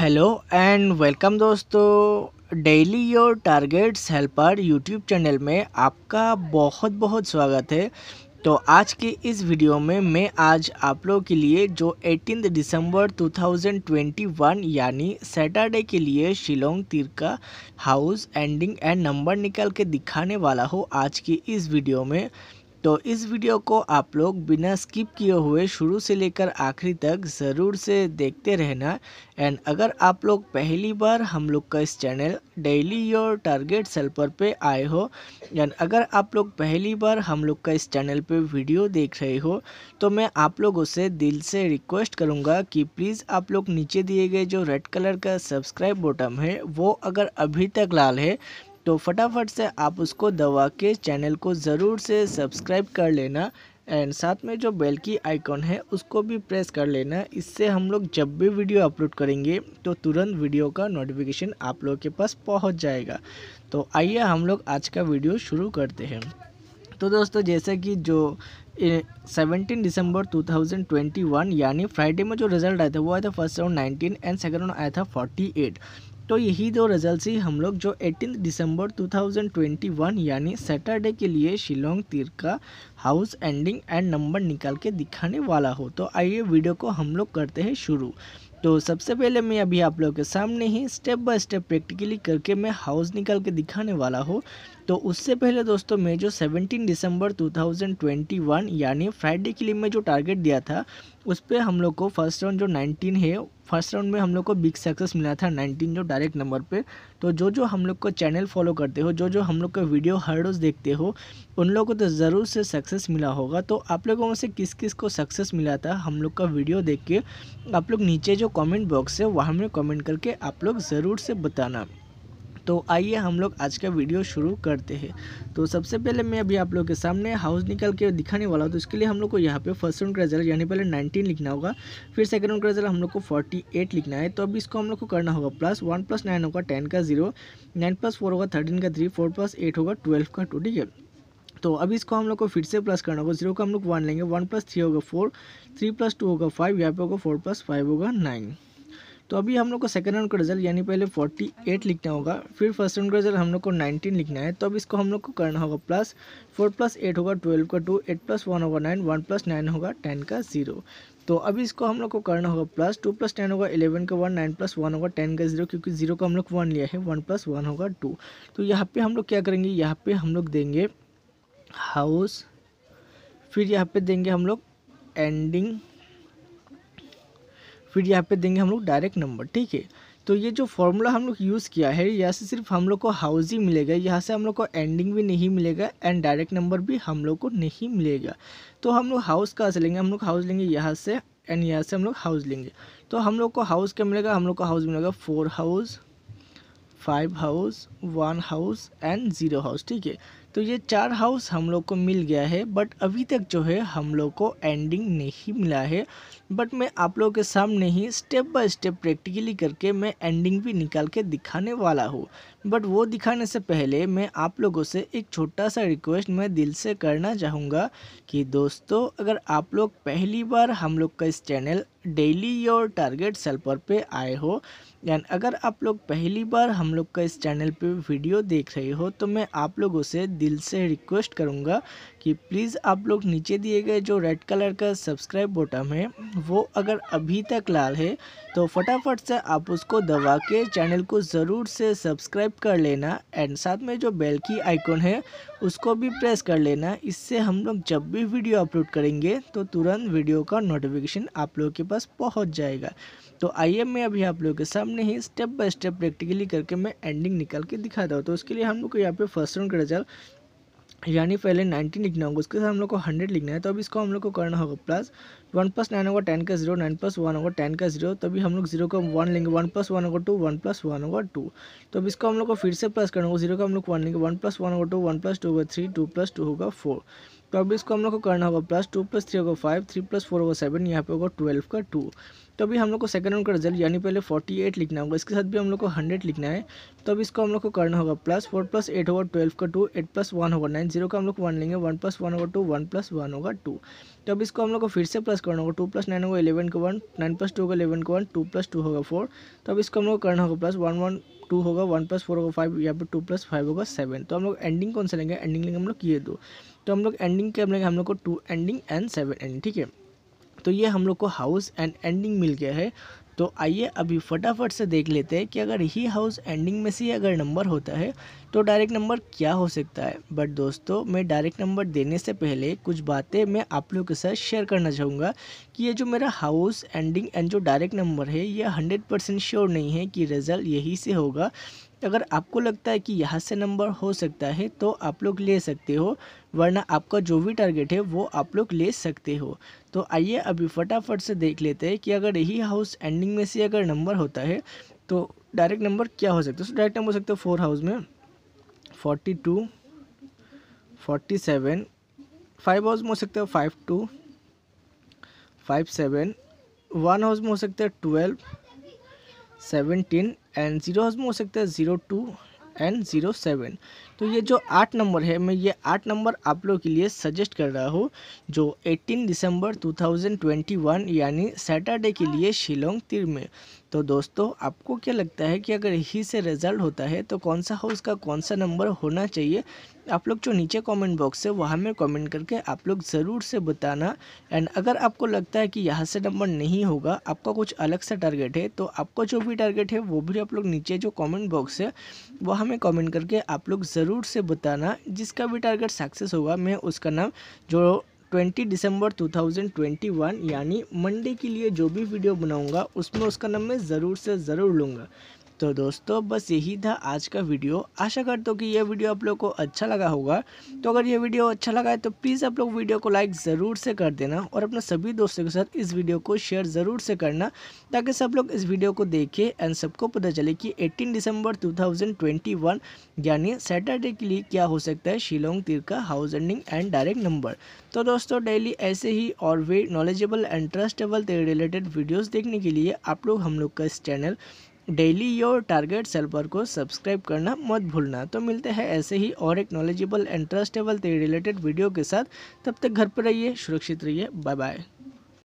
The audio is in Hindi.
हेलो एंड वेलकम दोस्तों daily your targets helper YouTube channel में आपका बहुत बहुत स्वागत है तो आज के इस वीडियो में मैं आज आप लोगों के लिए जो 18 दिसंबर 2021 यानी सैटरडे के लिए शिलोंग तीर का हाउस एंडिंग एंड नंबर निकल के दिखाने वाला हूँ आज की इस वीडियो में तो इस वीडियो को आप लोग बिना स्किप किए हुए शुरू से लेकर आखिरी तक ज़रूर से देखते रहना एंड अगर आप लोग पहली बार हम लोग का इस channel daily your target helper पे आए हो एंड अगर आप लोग पहली बार हम लोग का इस चैनल पे वीडियो देख रहे हो तो मैं आप लोगों से दिल से रिक्वेस्ट करूँगा कि प्लीज़ आप लोग नीचे दिए गए जो रेड कलर का सब्सक्राइब बटन है वो अगर अभी तक लाल है तो फटाफट से आप उसको दवा के चैनल को ज़रूर से सब्सक्राइब कर लेना एंड साथ में जो बेल की आइकॉन है उसको भी प्रेस कर लेना इससे हम लोग जब भी वीडियो अपलोड करेंगे तो तुरंत वीडियो का नोटिफिकेशन आप लोग के पास पहुंच जाएगा तो आइए हम लोग आज का वीडियो शुरू करते हैं तो दोस्तों जैसे कि जो 17 दिसंबर 2021 यानी फ्राइडे में जो रिजल्ट आया था वो आया था first round 19 and second round आया था 48 तो यही दो रिजल्ट से हम लोग जो एटीन दिसंबर 2021 यानी सैटरडे के लिए शिलोंग तीर का हाउस एंडिंग एंड नंबर निकाल के दिखाने वाला हो तो आइए वीडियो को हम लोग करते हैं शुरू तो सबसे पहले मैं अभी आप लोगों के सामने ही स्टेप बाय स्टेप प्रैक्टिकली करके मैं हाउस निकाल के दिखाने वाला हूँ तो उससे पहले दोस्तों मैं जो 17 दिसंबर 2021 यानी फ्राइडे के लिए मैं जो टारगेट दिया था उस पर हम लोग को फर्स्ट राउंड जो 19 है फर्स्ट राउंड में हम लोग को बिग सक्सेस मिला था 19 जो डायरेक्ट नंबर पे तो जो जो हम लोग को चैनल फॉलो करते हो जो जो हम लोग का वीडियो हर रोज़ देखते हो उन लोगों को तो ज़रूर से सक्सेस मिला होगा तो आप लोगों में से किस किस को सक्सेस मिला था हम लोग का वीडियो देख के आप लोग नीचे जो कॉमेंट बॉक्स है वहाँ में कॉमेंट करके आप लोग ज़रूर से बताना तो आइए हम लोग आज का वीडियो शुरू करते हैं तो सबसे पहले मैं अभी आप लोग के सामने हाउस निकल के दिखाने वाला हूँ तो इसके लिए हम लोग को यहाँ पे फर्स्ट राउंड का रिजल्ट यानी पहले 19 लिखना होगा फिर सेकंड राउंड का रिजल्ट हम लोग को 48 लिखना है तो अभी इसको हम लोग को करना होगा प्लस वन प्लस नाइन होगा टेन का जीरो नाइन प्लस फोर होगा थर्टीन का थ्री फोर प्लस एट होगा ट्वेल्व का टू ठीक है तो अभी इसको हम लोग को फिर से प्लस करना होगा जीरो का हम लोग वन लेंगे वन प्लस थ्री होगा फोर थ्री प्लस टू होगा फाइव यहाँ पे होगा फोर प्लस फाइव होगा नाइन तो अभी हम लोग को सेकेंड राउंड का रिजल्ट यानी पहले 48 लिखना होगा फिर फर्स्ट राउंड का रिजल्ट हम लोग को 19 लिखना है तो अब इसको हम लोग को करना होगा प्लस फोर प्लस एट होगा ट्वेल्व का टू एट प्लस वन होगा नाइन वन प्लस नाइन होगा टेन का जीरो तो अभी इसको हम लोग को करना होगा प्लस टू प्लस टेन होगा 11 का वन नाइन प्लस वन होगा टेन का जीरो क्योंकि जीरो का हम लोग वन लिया है वन प्लस वन होगा टू तो यहाँ पर हम लोग क्या करेंगे यहाँ पर हम लोग देंगे हाउस फिर यहाँ पर देंगे हम लोग एंडिंग फिर यहाँ पे देंगे हम लोग डायरेक्ट नंबर ठीक है तो ये जो फॉर्मूला हम लोग यूज़ किया है यहाँ से सिर्फ हम लोग को हाउस ही मिलेगा यहाँ से हम लोग को एंडिंग भी नहीं मिलेगा एंड डायरेक्ट नंबर भी हम लोग को नहीं मिलेगा तो हम लोग हाउस कहाँ से लेंगे हम लोग हाउस लेंगे यहाँ से एंड यहाँ से हम लोग हाउस लेंगे तो हम लोग को हाउस क्या मिलेगा हम लोग को हाउस मिलेगा four house five house one house and zero house ठीक है तो ये चार हाउस हम लोग को मिल गया है बट अभी तक जो है हम लोग को एंडिंग नहीं मिला है बट मैं आप लोगों के सामने ही स्टेप बाय स्टेप प्रैक्टिकली करके मैं एंडिंग भी निकाल के दिखाने वाला हूँ बट वो दिखाने से पहले मैं आप लोगों से एक छोटा सा रिक्वेस्ट मैं दिल से करना चाहूँगा कि दोस्तों अगर आप लोग पहली बार हम लोग का इस channel daily your target helper पर पे आए हो एंड अगर आप लोग पहली बार हम लोग का इस चैनल पे वीडियो देख रहे हो तो मैं आप लोगों से दिल से रिक्वेस्ट करूँगा कि प्लीज़ आप लोग नीचे दिए गए जो रेड कलर का सब्सक्राइब बटन है वो अगर अभी तक लाल है तो फटाफट से आप उसको दबा के चैनल को ज़रूर से सब्सक्राइब कर लेना एंड साथ में जो बेल की आइकॉन है उसको भी प्रेस कर लेना इससे हम लोग जब भी वीडियो अपलोड करेंगे तो तुरंत वीडियो का नोटिफिकेशन आप लोगों के पास पहुँच जाएगा तो आइए मैं अभी आप लोगों के सामने ही स्टेप बाय स्टेप प्रैक्टिकली करके मैं एंडिंग निकाल के दिखाता हूँ तो उसके लिए हम लोग को यहाँ पे फर्स्ट राउंड का रिजल्ट यानी पहले नाइनटीन लिखना होगा उसके साथ हम लोग को हंड्रेड लिखना है तो अभी इसको हम लोग को करना होगा प्लस वन प्लस नाइन होगा टेन का जीरो नाइन प्लस वन होगा टेन का जीरो तभी हम लोग जीरो का वन लेंगे वन प्लस वन होगा टू वन प्लस वन होगा टू तो अब इसको हम लोग को फिर से प्लस करना होगा जीरो का हम लोग वन लेंगे वन प्लस वन होगा टू वन प्लस टू होगा थ्री टू प्लस टू होगा फोर तो अभी इसको हम लोग को करना होगा प्लस टू प्लस थ्री होगा फाइव थ्री प्लस फोर होगा सेवन यहाँ पे होगा ट्वेल्व का टू तो अभी हम लोग को सेकंड राउंड का रिजल्ट यानी पहले फोर्टी एट लिखना होगा इसके साथ भी हम लोग को हंड्रेड लिखना है तो अभी इसको हम लोग को करना होगा प्लस फोर प्लस एट होगा ट्वेल्व का टू एट प्लस वन होगा नाइन जीरो का हम लोग वन लेंगे वन प्लस वन होगा टू वन प्लस वन होगा टू तो अभी इसको हम लोग को फिर से प्लस करना होगा टू प्लस नाइन होगा इलेवन का वन नाइन प्लस टू होगा इलेवन का वन टू प्लस टू होगा फोर तो अभी इसको हम लोग को करना होगा प्लस वन वन टू होगा वन प्लस फोर होगा फाइव या फिर टू प्लस फाइव होगा सेवन तो हम लोग एंडिंग कौन सा लेंगे एंडिंग लेंगे हम लोग ये दो तो हम लोग एंडिंग क्या लेंगे हम लोग को two ending and seven ending ठीक है तो ये हम लोग को हाउस एंड एंडिंग मिल गया है तो आइए अभी फटाफट से देख लेते हैं कि अगर ही हाउस एंडिंग में से अगर नंबर होता है तो डायरेक्ट नंबर क्या हो सकता है बट दोस्तों मैं डायरेक्ट नंबर देने से पहले कुछ बातें मैं आप लोग के साथ शेयर करना चाहूँगा कि ये जो मेरा हाउस एंडिंग एंड जो डायरेक्ट नंबर है ये हंड्रेड परसेंट श्योर नहीं है कि रिज़ल्ट यही से होगा अगर आपको लगता है कि यहाँ से नंबर हो सकता है तो आप लोग ले सकते हो वरना आपका जो भी टारगेट है वो आप लोग ले सकते हो तो आइए अभी फटाफट से देख लेते हैं कि अगर यही हाउस एंडिंग में से अगर नंबर होता है तो डायरेक्ट नंबर क्या हो सकता है सो डायरेक्ट नंबर हो सकता है फोर हाउस में forty two forty five house में हो सकता है five two five seven one house में हो सकता है ट्वेल्व सेवनटीन एंड ज़ीरो हजम हो सकता है zero two and zero seven तो ये जो आठ नंबर है मैं ये आठ नंबर आप लोग के लिए सजेस्ट कर रहा हूँ जो eighteen December two thousand twenty one यानी सैटरडे के लिए शिलोंग तिर में तो दोस्तों आपको क्या लगता है कि अगर ही से रिज़ल्ट होता है तो कौन सा हाउस का कौन सा नंबर होना चाहिए आप लोग जो नीचे कमेंट बॉक्स है वहाँ में कमेंट करके आप लोग ज़रूर से बताना एंड अगर आपको लगता है कि यहाँ से नंबर नहीं होगा आपका कुछ अलग सा टारगेट है तो आपका जो भी टारगेट है वो भी आप लोग नीचे जो कमेंट बॉक्स है वहाँ में कमेंट करके आप लोग ज़रूर से बताना जिसका भी टारगेट सक्सेस होगा मैं उसका नाम जो twenty December two thousand twenty one यानी मंडे के लिए जो भी वीडियो बनाऊंगा उसमें उसका नाम मैं ज़रूर से ज़रूर लूँगा तो दोस्तों बस यही था आज का वीडियो आशा करता हूँ कि यह वीडियो आप लोग को अच्छा लगा होगा तो अगर यह वीडियो अच्छा लगा है तो प्लीज़ आप लोग वीडियो को लाइक ज़रूर से कर देना और अपने सभी दोस्तों के साथ इस वीडियो को शेयर ज़रूर से करना ताकि सब लोग इस वीडियो को देखें एंड सबको पता चले कि एटीन दिसंबर 2021 यानी सैटरडे के लिए क्या हो सकता है शिलोंग तीर का house ending and direct number तो दोस्तों डेली ऐसे ही और वे knowledgeable and trustable related videos देखने के लिए आप लोग हम लोग का इस चैनल डेली योर टारगेट सेल्फर को सब्सक्राइब करना मत भूलना तो मिलते हैं ऐसे ही और एक knowledgeable and trustable related video के साथ तब तक घर पर रहिए सुरक्षित रहिए बाय बाय